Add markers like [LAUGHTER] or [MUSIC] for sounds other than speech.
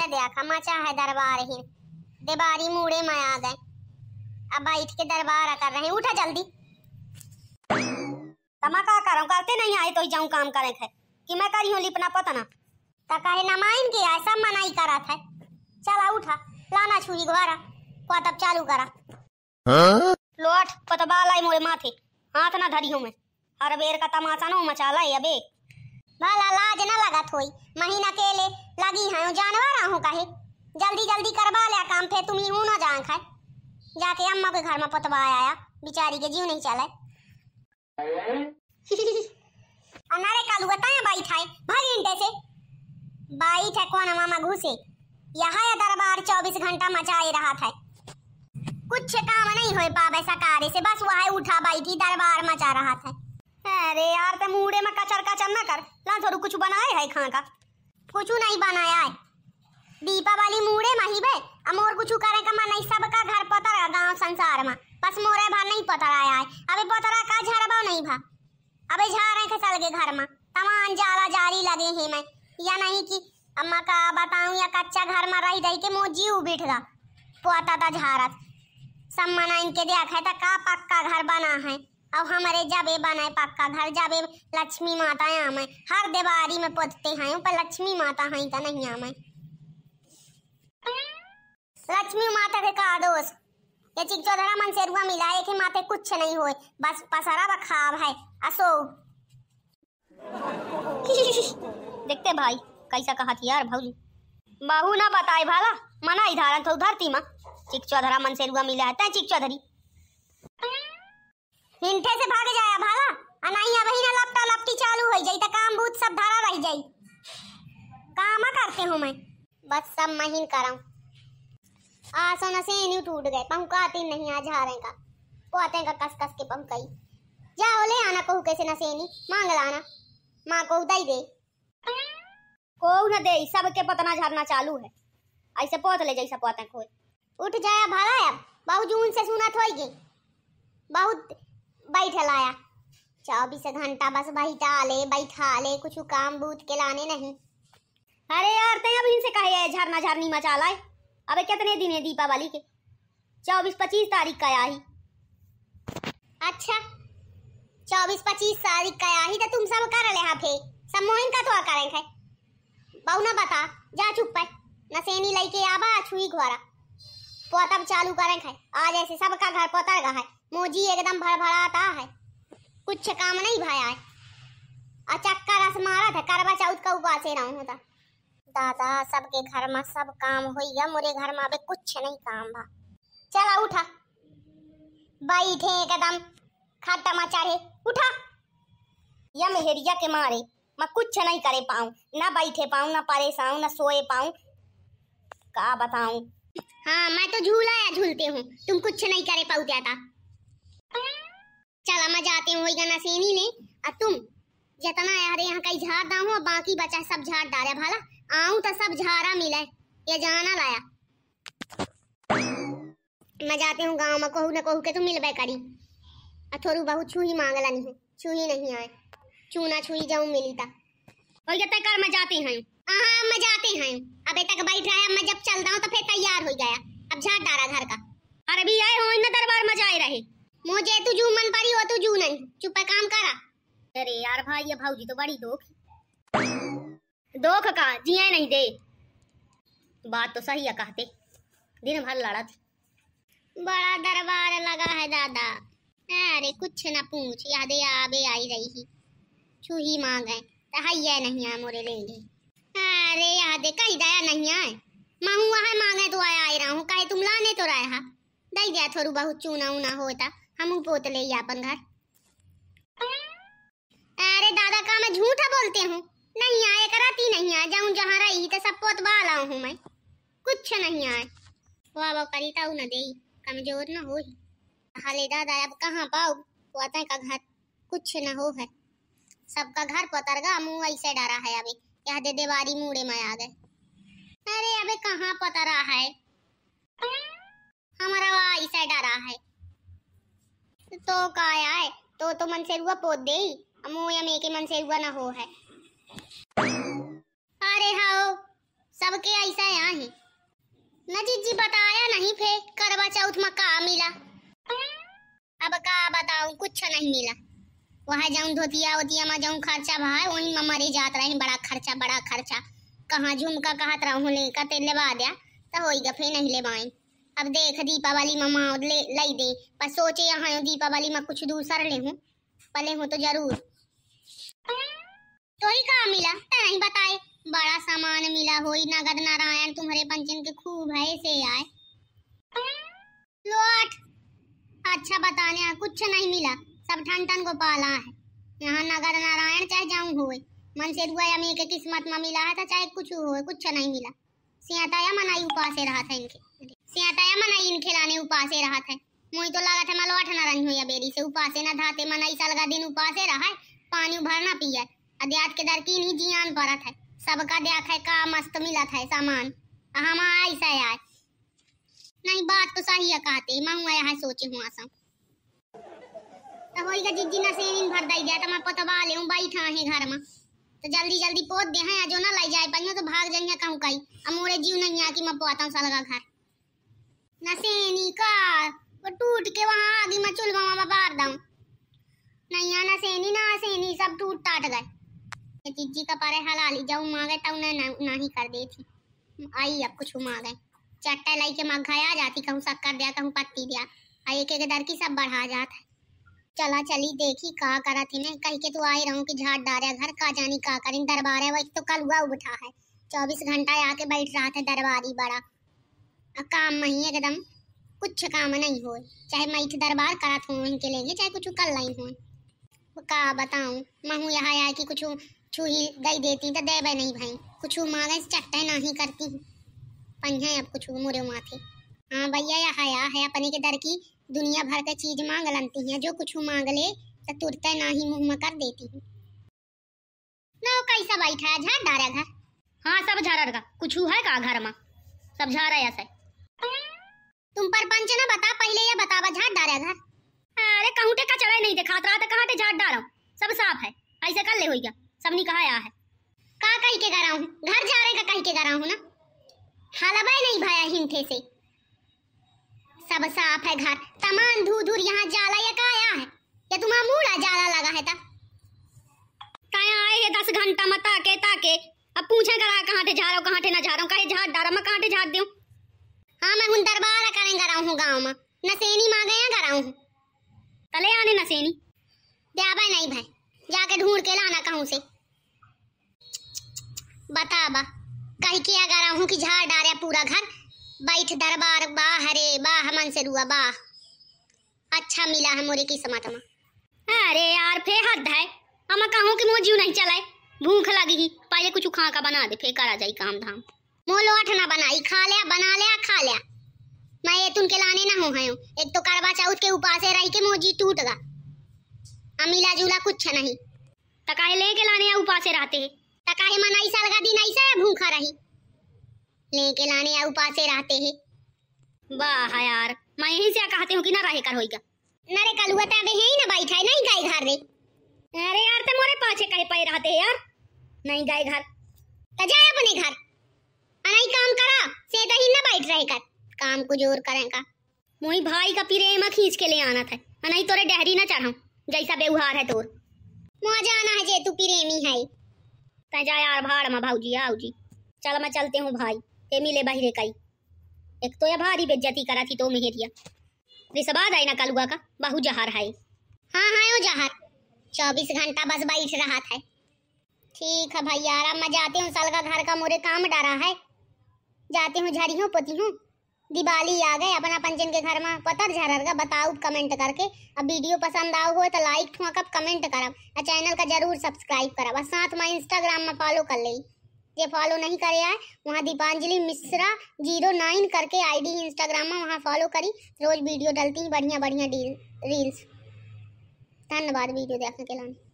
बढ़िया देखा मचा है दरबार ही देबारी मूड़े में आ गए अब बैठ के दरबार कर रहे हैं उठा जल्दी तमा का करूं करते नहीं आए तो ही जाऊं काम करे थे कि मैं करी हूं लिपना पतना तो कहे नमाइन के ऐसा मनाई करा था चला उठा लाना छुरी घोरा कोतब चालू करा हाँ? लोट पतबा लाई मोरे माथे हाथ ना धरी हूं मैं हर बेर का तमाचा ना मचा लाई अबे भला लाज न लगत होई महीन अकेले लगी हैं जानवर आहू कहे जल्दी जल्दी करवा लिया काम फे तुम यूं ना जान खाए जाके अम्मा के घर में पतवा आया बिचारी के जीव नहीं चले अनारे [LAUGHS] कालू बताए बाई थाए भाग इंटे से बाई थे कौन मामा घुसे यहाँ या दरबार चौबीस घंटा मचा ही रहा था कुछ काम नहीं हो पा पावे कार्य से बस वह उठा बाई थी दरबार मचा रहा था अरे यार तो मूड़े में कचर कचर ना कर ला थोड़ू कुछ बनाए है खा का कुछ नहीं बनाया है दीपावली मूड़े में ही बे अमोर कुछ करे का मन सब का घर पता रहा गांव संसार में बस मोरे भा नहीं पता आया है अबे पता रहा का झरबा नहीं भा अबे झारे खसल के घर में तमाम जाला जारी लगे हैं मैं या नहीं कि अम्मा का बताऊं या कच्चा घर में रही दई के मो जीव बैठ गा पोता था झारत सब मना इनके देखा था का पक्का घर बना है अब हमारे जाबे बनाए पक्का घर जाबे लक्ष्मी माता आम है हर देवारी में पुतते हैं पर लक्ष्मी माता है तो नहीं आम है लक्ष्मी माता के का दोष ये चिक चौधरा मन से रुआ मिला एक ही माते कुछ नहीं होए बस पसरा बखाव है असो देखते भाई कैसा कहा थी यार भौजी बहू ना बताए भाला मना इधारन तो उधरती माँ चिक चौधरा मन से रुआ मिला है चिक चौधरी हिंठे से भाग जाया भाला अनाइया वही ना लपटा लपटी चालू हो जाई त काम भूत सब धारा रह जाई काम करते हूं मैं बस सब महीन करा आसो न से न्यू टूट गए पंखा आती तो नहीं आ जा रहे का पोते का कस कस के पंखई जाओ ले आना कहू कैसे ना सेनी मांग लाना माँ को उदाई दे को न दे सब सबके पतना झरना चालू है ऐसे पोत ले जैसा पोते खोल उठ जाया भाला अब बहुत जून से सुनत होगी बहुत बैठलाया चौबीस घंटा बस बैठा ले बैठा ले कुछ काम बूत के लाने नहीं अरे यार ते अब इनसे कहे है झरना झरनी मचा लाए अब कितने दिन है दीपावली के चौबीस पच्चीस तारीख का आई अच्छा चौबीस पच्चीस तारीख का आई तो तुम सब कर ले हाथे सब मोहन का तो करें है बहू ना बता जा चुप पाए नसेनी लई के आबा छुई घोरा पोतब चालू करें है आज ऐसे सबका घर पोतर गहा है मोजी एकदम भड़भड़ाता है कुछ काम नहीं भाया है अचक्का रस मारा था करवा चौथ का उपास रहूं होता दादा सबके घर में सब काम हो गया मोरे घर में अबे कुछ नहीं काम भा चला उठा बैठे एकदम खाता में चढ़े उठा यम हेरिया के मारे मैं कुछ नहीं करे पाऊँ ना बैठे पाऊँ ना परेशान ना सोए पाऊँ का बताऊँ हाँ मैं तो झूला या झूलते हूँ तुम कुछ नहीं करे पाऊ क्या था चल हम जाते हैं वही गाना सेनी ने और तुम जितना यार यहाँ कहीं झाड़ दा हूँ बाकी बचा सब झाड़ डाले भाला आऊं तो सब झाड़ा मिले ये जाना लाया मैं जाती हूँ गाँव में कहू न कहू के मिल तो मिलबे करी और थोड़ू बहुत छू ही मांगला नहीं छू ही नहीं आए छू चूना छुई जाऊँ मिली था और जब तक मैं जाती हूँ हाँ मैं जाते हैं अबे तक बैठ रहा है मैं जब चल रहा हूँ तो फिर तैयार हो गया अब झाड़ डारा घर का अरे भी आए हो दरबार मजा आए रहे मुझे तो जू मन पड़ी हो तो जू नहीं चुप है काम करा अरे यार भाई ये भाऊजी तो बड़ी दोख दोख का जिया नहीं दे बात तो सही है कहते दिन भर लड़ा थी बड़ा दरबार लगा है दादा अरे कुछ ना पूछ यादे आबे आई रही ही छू ही मांग है तहैया नहीं आ मोरे लेंगे अरे यादे कई दया नहीं आए मांगू वहाँ मांगे तो आया आई रहा हूँ कहे तुम लाने तो रहा दई दिया थोड़ू बहुत चूना उना होता हम पोतले ही अपन घर अरे दादा का मैं झूठा बोलते हूँ नहीं आए कराती नहीं आ जाऊँ जहाँ रही तो सब पोतवा लाऊं हूँ मैं कुछ नहीं आए वाह वाह करीता हूँ ना दे कमजोर ना हो ही हाले दादा अब कहाँ पाओ पोता का घर कुछ ना हो है सबका घर पतरगा मुँह ऐसे डरा है अभी यह दे देवारी मुड़े में आ गए अरे अबे कहाँ पतरा है हमारा ऐसे डरा है तो काया है तो तो मन से हुआ पोत दे अमो या मेके मन से हुआ ना हो है अरे हाओ सबके ऐसा यहाँ ही नजीत जी बताया नहीं फे करवा चौथ में का मिला अब का बताऊं कुछ नहीं मिला वहाँ जाऊं धोतिया वोतिया में जाऊं खर्चा भाई वहीं में मरे जात रही बड़ा खर्चा बड़ा खर्चा कहाँ झुमका कहत रहूँ ले कते लेवा दिया तो होई गफे नहीं ले अब देख दीपावली मामा माँ ले लई दे पर सोचे यहाँ दीपावली में कुछ दूसर ले हूँ पले हूँ तो जरूर तो ही कहा मिला तो नहीं बताए बड़ा सामान मिला हो नगद नारायण तुम्हारे पंचन के खूब है से आए लोट अच्छा बताने कुछ नहीं मिला सब ठन ठन को पाला है यहाँ नगर नारायण चाहे जाऊँ हो मन से दुआ अमीर के किस्मत में मिला है तो चाहे कुछ हो कुछ नहीं मिला सियाता या मनाई उपास रहा था इनके सियाताया मना इन खिलाने उपासे रहा था मुई तो लगा था मैं लौट ना रही हुई बेरी से उपासे ना धाते मना इस अलगा दिन उपासे रहा है पानी उभर ना पिया अध्यात के दर की नहीं जियान पड़ा था सबका देखा का मस्त मिला था सामान हम ऐसा यार नहीं बात तो सही है कहते मैं हुआ यहाँ सोचे हुआ सब तो होई का जिज्जी ना सेविन भर दई जाए तो मैं पतवा ले बैठा है घर में तो जल्दी जल्दी पोत दे हैं जो ना लाई जाए पाइयो तो भाग जाइए कहूँ कहीं अमोरे जीव नहीं आ कि मैं पोता हूँ साल का घर ना सेनी का वो टूट के वहाँ आ गई मैं चुलवा नहीं ना ना सब टूट टाट गए जीजी का पारे हला ली ना ना ही कर दी थी आई अब कुछ चट्टा लाई के जाती कहूँ शक्कर दिया कहूँ पत्ती दिया एक एक की सब बढ़ा जाता चला चली देखी करा थी के तो आई कि झाड़ डारे घर का जानी का कर दरबार है एक तो कल हुआ उठा है चौबीस घंटा आके बैठ रहा था दरबारी बड़ा काम ही एकदम कुछ काम नहीं हो चाहे मैथ दरबार करा हो इनके लेंगे चाहे कुछ कर लाई हो का बताऊं महू यहाँ आया कि कुछ छुही दई देती तो देवे नहीं भाई कुछ मांगे तो चट्टे ना ही करती पंजे अब कुछ मोरे माथे हाँ भैया यहाँ आया है अपने के दर की दुनिया भर के चीज मांग लनती है जो कुछ मांग ले तो तुरते ना ही मुंह में कर देती हूँ ना वो कैसा बैठा है झाड़ डारा घर हाँ सब झाड़ा कुछ है का घर में सब झाड़ा ऐसा तुम पर पंच ना बता पहले ये बतावा झाट डारे घर हाँ, अरे कहूं का चढ़ाई नहीं दिखात रहा था कहां टे झाट डारा सब साफ है ऐसे कर ले हो होइगा सबनी कहा आया है का कह के गरा हूं घर जा रहे का कह के गरा हूं ना हाला भाई नहीं भाया हिंथे से सब साफ है घर तमाम धू धूर यहां जाला या का आया है या तुम्हारा मूड़ा जाला लगा है ता काया आए है 10 घंटा मता के ताके अब पूछे करा कहां टे जा रहा हूं कहां टे ना जा रहा हूं कहे झाट डारा मैं कहां टे झाट दूं हाँ मैं हूं दरबार करें कराऊं हूं गाँव में नसेनी मां गया कराऊं हूँ कले आने नसेनी दया भाई नहीं भाई जाके ढूंढ के लाना कहूँ से बता बा कहीं के अगर आऊँ कि झाड़ डारे पूरा घर बैठ दरबार बा हरे बाह मन से रुआ बा अच्छा मिला है मोरे की समातमा अरे यार फे हद है हम कहूँ कि मोह जीव नहीं चलाए भूख लगी पहले कुछ खा का बना दे फे करा जाए काम धाम मोलोट ना बनाई खा लिया बना लिया खा लिया मैं ये तुन के लाने ना हो हयो एक तो करवा चौथ के उपास रही के मोजी टूट गा अमीला जूला कुछ नहीं तकाहे ले के लाने उपास रहते हैं तकाहे मन ऐसा लगा दिन ऐसा या भूखा रही ले के लाने उपास रहते हैं वाह यार मैं यही से कहते हूँ कि ना रहे कर होगा नरे कलुआ तबे है ही ना बैठा है नहीं गाय घर रे अरे यार ते तो मोरे पाछे कहे पाए रहते हैं यार नहीं गाय घर तो जाए अपने घर अनाई काम करा सीधा ही ना बैठ रहे रहेगा काम को जोर और का मोई भाई का पिरे में खींच के ले आना था अनाई तोरे डहरी ना चढ़ा जैसा व्यवहार है तोर मौजा जाना है जे तू प्रेमी है जा यार भाड़ में भाऊजी आऊजी चल मैं चलते हूँ भाई ते मिले बहिरे कई एक तो यह भारी बेज्जती करा थी तो मेहरिया रिसबाद आई ना कलुआ का बहु जहार है हाँ हाँ ओ जहार चौबीस घंटा बस बैठ रहा था ठीक है भैया आराम मैं जाती हूँ साल का घर का मोरे काम डरा है जाती हूँ झरी हूँ पोती हूँ दिवाली आ गए अपना पंचन के घर में पतर झरर का बताओ कमेंट करके अब वीडियो पसंद आओ हो तो लाइक कब कमेंट करब और चैनल का जरूर सब्सक्राइब करब और साथ में इंस्टाग्राम में फॉलो कर ली जो फॉलो नहीं करे आए वहाँ दीपांजलि मिश्रा जीरो नाइन करके आईडी इंस्टाग्राम में वहाँ फॉलो करी रोज वीडियो डलती बढ़िया बढ़िया रील्स धन्यवाद वीडियो देखने के लिए